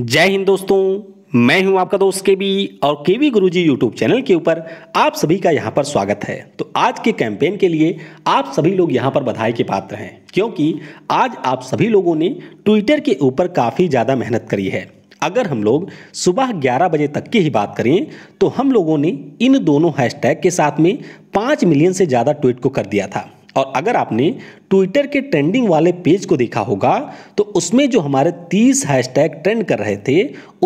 जय हिंद दोस्तों मैं हूं आपका दोस्त के बी और के बी गुरु जी यूट्यूब चैनल के ऊपर आप सभी का यहां पर स्वागत है तो आज के कैंपेन के लिए आप सभी लोग यहां पर बधाई के पात्र हैं क्योंकि आज आप सभी लोगों ने ट्विटर के ऊपर काफ़ी ज़्यादा मेहनत करी है अगर हम लोग सुबह 11 बजे तक की ही बात करें तो हम लोगों ने इन दोनों हैशटैग के साथ में पाँच मिलियन से ज़्यादा ट्वीट को कर दिया था और अगर आपने ट्विटर के ट्रेंडिंग वाले पेज को देखा होगा तो उसमें जो हमारे 30 हैशटैग ट्रेंड कर रहे थे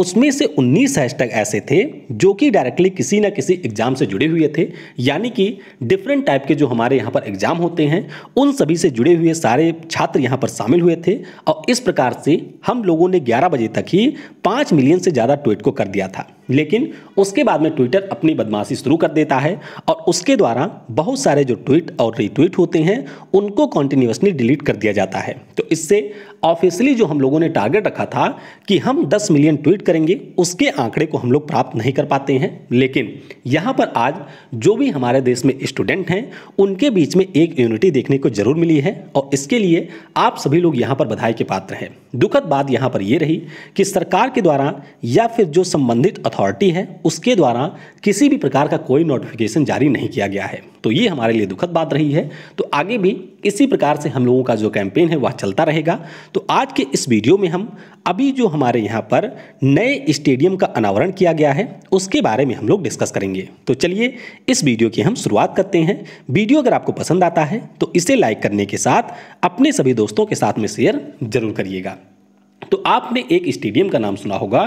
उसमें से 19 हैशटैग ऐसे थे जो कि डायरेक्टली किसी ना किसी एग्जाम से जुड़े हुए थे यानी कि डिफरेंट टाइप के जो हमारे यहाँ पर एग्जाम होते हैं उन सभी से जुड़े हुए सारे छात्र यहाँ पर शामिल हुए थे और इस प्रकार से हम लोगों ने ग्यारह बजे तक ही पाँच मिलियन से ज़्यादा ट्वीट को कर दिया था लेकिन उसके बाद में ट्विटर अपनी बदमाशी शुरू कर देता है और उसके द्वारा बहुत सारे जो ट्वीट और रीट्वीट होते हैं उनको कॉन्ट कंटिन्यूसली डिलीट कर दिया जाता है तो इससे ऑफिशियली जो हम लोगों ने टारगेट रखा था कि हम 10 मिलियन ट्वीट करेंगे उसके आंकड़े को हम लोग प्राप्त नहीं कर पाते हैं लेकिन यहाँ पर आज जो भी हमारे देश में स्टूडेंट हैं उनके बीच में एक यूनिटी देखने को जरूर मिली है और इसके लिए आप सभी लोग यहाँ पर बधाई के पात्र हैं दुखद बात यहाँ पर यह रही कि सरकार के द्वारा या फिर जो संबंधित अथॉरिटी है उसके द्वारा किसी भी प्रकार का कोई नोटिफिकेशन जारी नहीं किया गया है तो ये हमारे लिए दुखद बात रही है तो आगे भी इसी प्रकार से हम लोगों का जो कैंपेन है वह चलता रहेगा तो आज के इस वीडियो में हम अभी जो हमारे यहाँ पर नए स्टेडियम का अनावरण किया गया है उसके बारे में हम लोग डिस्कस करेंगे तो चलिए इस वीडियो की हम शुरुआत करते हैं वीडियो अगर आपको पसंद आता है तो इसे लाइक करने के साथ अपने सभी दोस्तों के साथ में शेयर जरूर करिएगा तो आपने एक स्टेडियम का नाम सुना होगा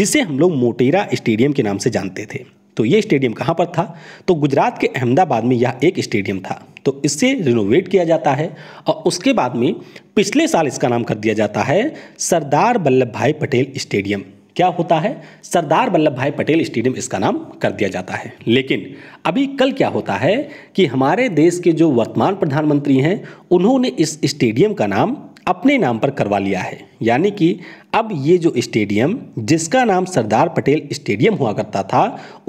जिसे हम लोग मोटेरा स्टेडियम के नाम से जानते थे तो ये स्टेडियम कहाँ पर था तो गुजरात के अहमदाबाद में यह एक स्टेडियम था तो इससे रिनोवेट किया जाता है और उसके बाद में पिछले साल इसका नाम कर दिया जाता है सरदार वल्लभ भाई पटेल स्टेडियम क्या होता है सरदार वल्लभ भाई पटेल स्टेडियम इसका नाम कर दिया जाता है लेकिन अभी कल क्या होता है कि हमारे देश के जो वर्तमान प्रधानमंत्री हैं उन्होंने इस स्टेडियम का नाम अपने नाम पर करवा लिया है यानी कि अब ये जो स्टेडियम जिसका नाम सरदार पटेल स्टेडियम हुआ करता था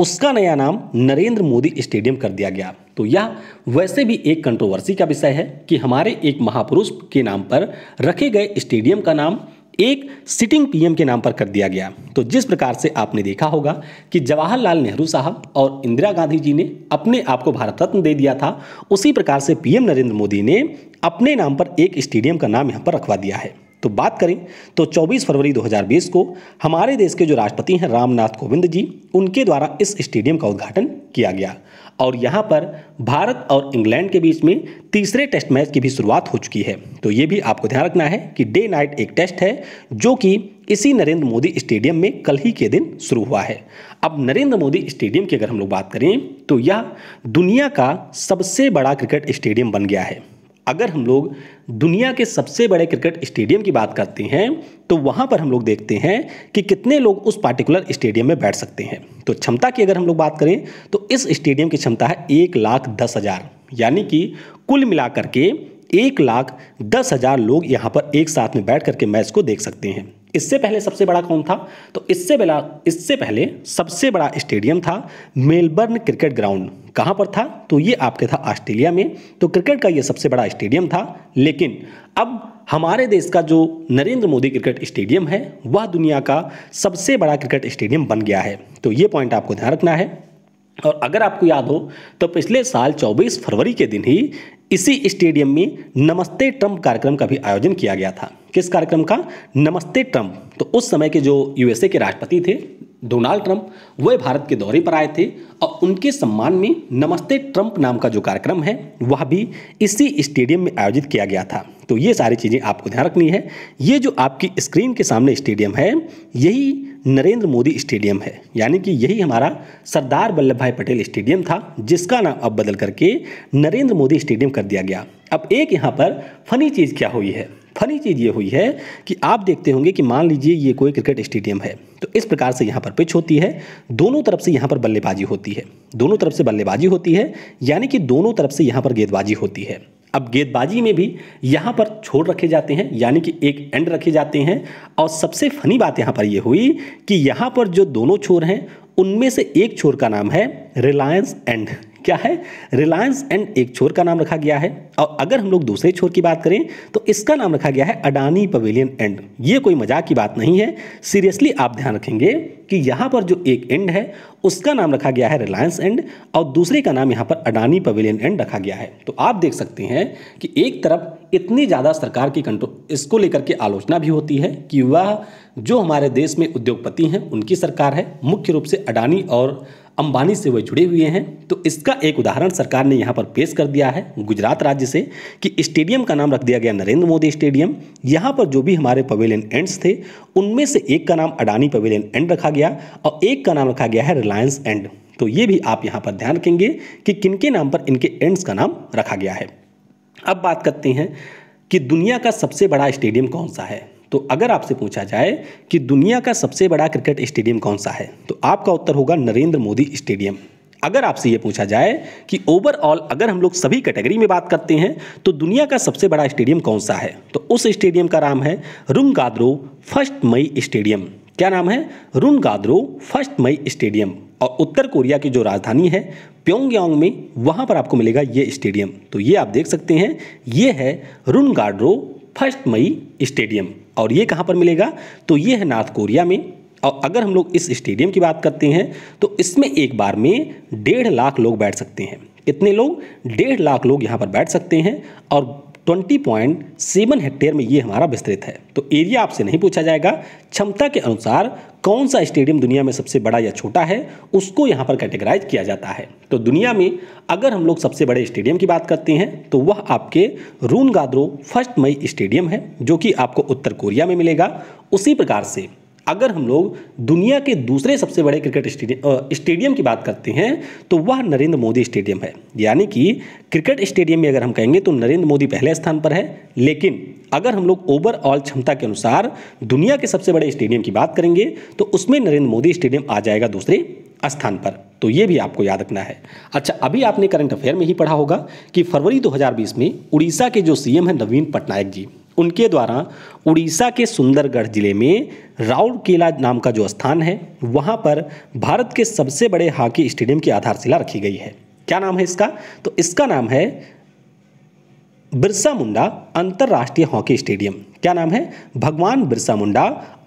उसका नया नाम नरेंद्र मोदी स्टेडियम कर दिया गया तो यह वैसे भी एक कंट्रोवर्सी का विषय है कि हमारे एक महापुरुष के नाम पर रखे गए स्टेडियम का नाम एक सिटिंग पीएम के नाम पर कर दिया गया तो जिस प्रकार से आपने देखा होगा कि जवाहरलाल नेहरू साहब और इंदिरा गांधी जी ने अपने आप को भारत रत्न दे दिया था उसी प्रकार से पीएम नरेंद्र मोदी ने अपने नाम पर एक स्टेडियम का नाम यहाँ पर रखवा दिया है तो बात करें तो 24 फरवरी 2020 को हमारे देश के जो राष्ट्रपति हैं रामनाथ कोविंद जी उनके द्वारा इस स्टेडियम का उद्घाटन किया गया और यहाँ पर भारत और इंग्लैंड के बीच में तीसरे टेस्ट मैच की भी शुरुआत हो चुकी है तो ये भी आपको ध्यान रखना है कि डे नाइट एक टेस्ट है जो कि इसी नरेंद्र मोदी स्टेडियम में कल ही के दिन शुरू हुआ है अब नरेंद्र मोदी स्टेडियम की अगर हम लोग बात करें तो यह दुनिया का सबसे बड़ा क्रिकेट स्टेडियम बन गया है अगर हम लोग दुनिया के सबसे बड़े क्रिकेट स्टेडियम की बात करते हैं तो वहाँ पर हम लोग देखते हैं कि कितने लोग उस पार्टिकुलर स्टेडियम में बैठ सकते हैं तो क्षमता की अगर हम लोग बात करें तो इस स्टेडियम की क्षमता है एक लाख दस हज़ार यानी कि कुल मिलाकर के एक लाख दस हज़ार लोग यहाँ पर एक साथ में बैठ करके मैच को देख सकते हैं इससे पहले सबसे बड़ा कौन था तो इससे पहला इससे पहले सबसे बड़ा स्टेडियम था मेलबर्न क्रिकेट ग्राउंड कहाँ पर था तो ये आपके था ऑस्ट्रेलिया में तो क्रिकेट का ये सबसे बड़ा स्टेडियम था लेकिन अब हमारे देश का जो नरेंद्र मोदी क्रिकेट स्टेडियम है वह दुनिया का सबसे बड़ा क्रिकेट स्टेडियम बन गया है तो ये पॉइंट आपको ध्यान रखना है और अगर आपको याद हो तो पिछले साल 24 फरवरी के दिन ही इसी स्टेडियम में नमस्ते ट्रम्प कार्यक्रम का भी आयोजन किया गया था किस कार्यक्रम का नमस्ते ट्रम्प तो उस समय के जो यूएसए के राष्ट्रपति थे डोनाल्ड ट्रंप वह भारत के दौरे पर आए थे और उनके सम्मान में नमस्ते ट्रंप नाम का जो कार्यक्रम है वह भी इसी स्टेडियम में आयोजित किया गया था तो ये सारी चीज़ें आपको ध्यान रखनी है ये जो आपकी स्क्रीन के सामने स्टेडियम है यही नरेंद्र मोदी स्टेडियम है यानी कि यही हमारा सरदार वल्लभ भाई पटेल स्टेडियम था जिसका नाम अब बदल करके नरेंद्र मोदी स्टेडियम कर कर दिया गया अब एक यहाँ पर फनी चीज़ क्या हुई है फनी चीज़ ये हुई है कि आप देखते होंगे कि मान लीजिए ये कोई क्रिकेट स्टेडियम है तो इस प्रकार से यहाँ पर पिच होती है दोनों तरफ से यहाँ पर बल्लेबाजी होती है दोनों तरफ से बल्लेबाजी होती है यानी कि दोनों तरफ से यहाँ पर गेंदबाजी होती है अब गेंदबाजी में भी यहाँ पर छोड़ रखे जाते हैं यानी कि एक एंड रखे जाते हैं और सबसे फनी बात यहाँ पर ये यह हुई कि यहाँ पर जो दोनों छोर हैं उनमें से एक छोर का नाम है रिलायंस एंड क्या है रिलायंस एंड एक छोर का नाम रखा गया है और अगर हम लोग दूसरे छोर की बात करें तो इसका नाम रखा गया है अडानी पवेलियन एंड ये कोई मजाक की बात नहीं है सीरियसली आप ध्यान रखेंगे कि यहाँ पर जो एक एंड है उसका नाम रखा गया है रिलायंस एंड और दूसरे का नाम यहाँ पर अडानी पवेलियन एंड रखा गया है तो आप देख सकते हैं कि एक तरफ इतनी ज़्यादा सरकार की कंट्रोल इसको लेकर के आलोचना भी होती है कि वह जो हमारे देश में उद्योगपति हैं उनकी सरकार है मुख्य रूप से अडानी और अंबानी से वे जुड़े हुए हैं तो इसका एक उदाहरण सरकार ने यहाँ पर पेश कर दिया है गुजरात राज्य से कि स्टेडियम का नाम रख दिया गया नरेंद्र मोदी स्टेडियम यहाँ पर जो भी हमारे पवेलियन एंड्स थे उनमें से एक का नाम अडानी पवेलियन एंड रखा गया और एक का नाम रखा गया है रिलायंस एंड तो ये भी आप यहाँ पर ध्यान रखेंगे कि किनके नाम पर इनके एंड्स का नाम रखा गया है अब बात करते हैं कि दुनिया का सबसे बड़ा स्टेडियम कौन सा है तो अगर आपसे पूछा जाए कि दुनिया का सबसे बड़ा क्रिकेट स्टेडियम कौन सा है तो आपका उत्तर होगा नरेंद्र मोदी स्टेडियम अगर आपसे ये पूछा जाए कि ओवरऑल अगर हम लोग सभी कैटेगरी में बात करते हैं तो दुनिया का सबसे बड़ा स्टेडियम कौन सा है तो उस स्टेडियम का नाम है रुंगाद्रो फर्स्ट मई स्टेडियम क्या नाम है रुनगाद्रो फर्स्ट मई स्टेडियम और उत्तर कोरिया की जो राजधानी है प्योंगयांग में वहाँ पर आपको मिलेगा ये स्टेडियम तो ये आप देख सकते हैं ये है रुनगाड्रो फर्स्ट मई स्टेडियम और ये कहाँ पर मिलेगा तो ये है नॉर्थ कोरिया में और अगर हम लोग इस स्टेडियम की बात करते हैं तो इसमें एक बार में डेढ़ लाख लोग बैठ सकते हैं कितने लोग डेढ़ लाख लोग यहाँ पर बैठ सकते हैं और 20.7 हेक्टेयर में ये हमारा विस्तृत है तो एरिया आपसे नहीं पूछा जाएगा क्षमता के अनुसार कौन सा स्टेडियम दुनिया में सबसे बड़ा या छोटा है उसको यहाँ पर कैटेगराइज किया जाता है तो दुनिया में अगर हम लोग सबसे बड़े स्टेडियम की बात करते हैं तो वह आपके रून गाद्रो फर्स्ट मई स्टेडियम है जो कि आपको उत्तर कोरिया में मिलेगा उसी प्रकार से अगर हम लोग दुनिया के दूसरे सबसे बड़े क्रिकेट स्टेडियम की बात करते हैं तो वह नरेंद्र मोदी स्टेडियम है यानी कि क्रिकेट स्टेडियम में अगर हम कहेंगे तो नरेंद्र मोदी पहले स्थान पर है लेकिन अगर हम लोग ओवरऑल क्षमता के अनुसार दुनिया के सबसे बड़े स्टेडियम की बात करेंगे तो उसमें नरेंद्र मोदी स्टेडियम आ जाएगा दूसरे स्थान पर तो ये भी आपको याद रखना है अच्छा अभी आपने करंट अफेयर में ही पढ़ा होगा कि फरवरी 2020 में उड़ीसा के जो सीएम हैं नवीन पटनायक जी उनके द्वारा उड़ीसा के सुंदरगढ़ जिले में राउरकेला नाम का जो स्थान है वहाँ पर भारत के सबसे बड़े हॉकी स्टेडियम की आधारशिला रखी गई है क्या नाम है इसका तो इसका नाम है बिरसा मुंडा अंतर्राष्ट्रीय हॉकी स्टेडियम क्या नाम है भगवान बिरसा मुंडा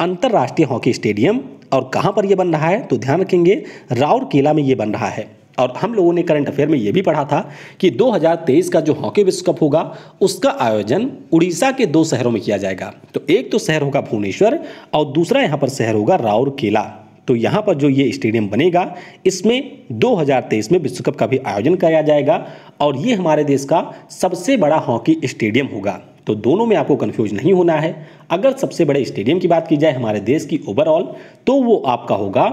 अंतर्राष्ट्रीय हॉकी स्टेडियम और कहाँ पर यह बन रहा है तो ध्यान रखेंगे राउरकेला में ये बन रहा है और हम लोगों ने करंट अफेयर में ये भी पढ़ा था कि 2023 का जो हॉकी विश्व कप होगा उसका आयोजन उड़ीसा के दो शहरों में किया जाएगा तो एक तो शहर होगा भुवनेश्वर और दूसरा यहाँ पर शहर होगा राउरकेला तो यहाँ पर जो ये स्टेडियम बनेगा इसमें 2023 में विश्व कप का भी आयोजन किया जाएगा और ये हमारे देश का सबसे बड़ा हॉकी स्टेडियम होगा तो दोनों में आपको कन्फ्यूज नहीं होना है अगर सबसे बड़े स्टेडियम की बात की जाए हमारे देश की ओवरऑल तो वो आपका होगा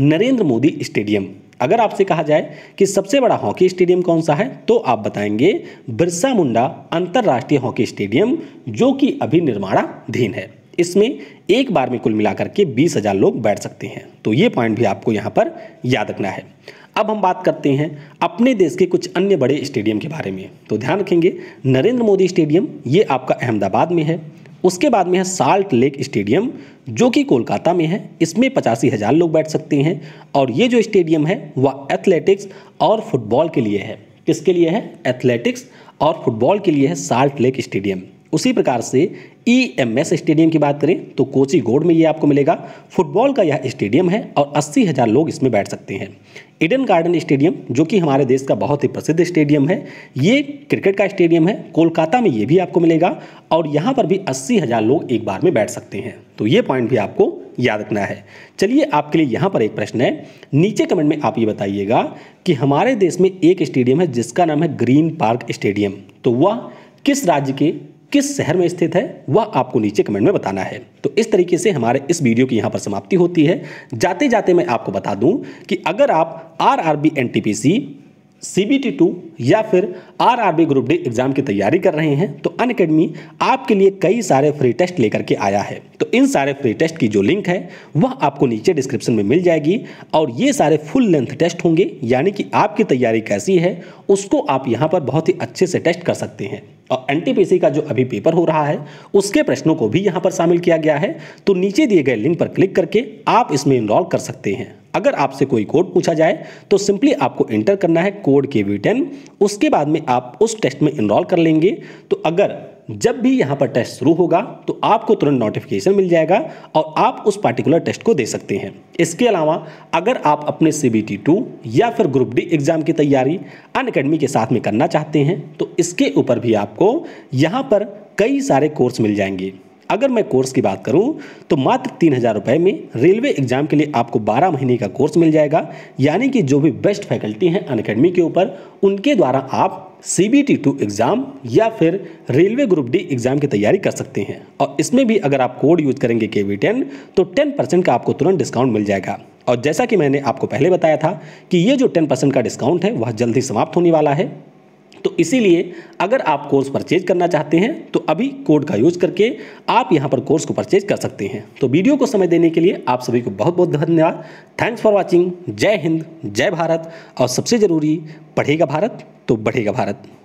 नरेंद्र मोदी स्टेडियम अगर आपसे कहा जाए कि सबसे बड़ा हॉकी स्टेडियम कौन सा है तो आप बताएंगे बिरसा मुंडा अंतर्राष्ट्रीय हॉकी स्टेडियम जो कि अभी निर्माणाधीन है इसमें एक बार में कुल मिलाकर के बीस हज़ार लोग बैठ सकते हैं तो ये पॉइंट भी आपको यहाँ पर याद रखना है अब हम बात करते हैं अपने देश के कुछ अन्य बड़े स्टेडियम के बारे में तो ध्यान रखेंगे नरेंद्र मोदी स्टेडियम ये आपका अहमदाबाद में है उसके बाद में है साल्ट लेक स्टेडियम जो कि कोलकाता में है इसमें पचासी हज़ार लोग बैठ सकते हैं और ये जो स्टेडियम है वह एथलेटिक्स और फुटबॉल के लिए है किसके लिए है एथलेटिक्स और फुटबॉल के लिए है साल्ट लेक स्टेडियम उसी प्रकार से ई एम एस स्टेडियम की बात करें तो कोची गोड में ये आपको मिलेगा फुटबॉल का यह स्टेडियम है और अस्सी हज़ार लोग इसमें बैठ सकते हैं इडन गार्डन स्टेडियम जो कि हमारे देश का बहुत ही प्रसिद्ध स्टेडियम है ये क्रिकेट का स्टेडियम है कोलकाता में ये भी आपको मिलेगा और यहाँ पर भी अस्सी हज़ार लोग एक बार में बैठ सकते हैं तो ये पॉइंट भी आपको याद रखना है चलिए आपके लिए यहाँ पर एक प्रश्न है नीचे कमेंट में आप ये बताइएगा कि हमारे देश में एक स्टेडियम है जिसका नाम है ग्रीन पार्क स्टेडियम तो वह किस राज्य के किस शहर में स्थित है वह आपको नीचे कमेंट में बताना है तो इस तरीके से हमारे इस वीडियो की यहाँ पर समाप्ति होती है जाते जाते मैं आपको बता दूँ कि अगर आप R R B N T P C C B T two या फिर R R B group D exam की तैयारी कर रहे हैं तो अन अकेडमी आपके लिए कई सारे फ्री टेस्ट लेकर के आया है तो इन सारे फ्री टेस्ट की जो लिंक है वह आपको नीचे डिस्क्रिप्शन में मिल जाएगी और ये सारे फुल लेंथ टेस्ट होंगे यानी कि आपकी तैयारी कैसी है उसको आप यहाँ पर बहुत ही अच्छे से टेस्ट कर सकते हैं एन का जो अभी पेपर हो रहा है उसके प्रश्नों को भी यहाँ पर शामिल किया गया है तो नीचे दिए गए लिंक पर क्लिक करके आप इसमें इनरॉल कर सकते हैं अगर आपसे कोई कोड पूछा जाए तो सिंपली आपको एंटर करना है कोड के वी उसके बाद में आप उस टेस्ट में इनरॉल कर लेंगे तो अगर जब भी यहाँ पर टेस्ट शुरू होगा तो आपको तुरंत नोटिफिकेशन मिल जाएगा और आप उस पार्टिकुलर टेस्ट को दे सकते हैं इसके अलावा अगर आप अपने सी बी टी टू या फिर ग्रुप डी एग्ज़ाम की तैयारी अन अकेडमी के साथ में करना चाहते हैं तो इसके ऊपर भी आपको यहाँ पर कई सारे कोर्स मिल जाएंगे अगर मैं कोर्स की बात करूं तो मात्र तीन हज़ार रुपये में रेलवे एग्जाम के लिए आपको 12 महीने का कोर्स मिल जाएगा यानी कि जो भी बेस्ट फैकल्टी हैं अन के ऊपर उनके द्वारा आप C B T two exam या फिर रेलवे ग्रुप डी एग्ज़ाम की तैयारी कर सकते हैं और इसमें भी अगर आप कोड यूज़ करेंगे के वी टेन तो टेन परसेंट का आपको तुरंत डिस्काउंट मिल जाएगा और जैसा कि मैंने आपको पहले बताया था कि ये जो टेन परसेंट का डिस्काउंट है वह जल्द ही समाप्त होने वाला है तो इसीलिए अगर आप कोर्स परचेज करना चाहते हैं तो अभी कोड का यूज करके आप यहाँ पर कोर्स को परचेज कर सकते हैं तो वीडियो को समय देने के लिए आप सभी को बहुत बहुत धन्यवाद थैंक्स फॉर वॉचिंग जय हिंद जय भारत और सबसे ज़रूरी पढ़ेगा भारत तो बढ़ेगा भारत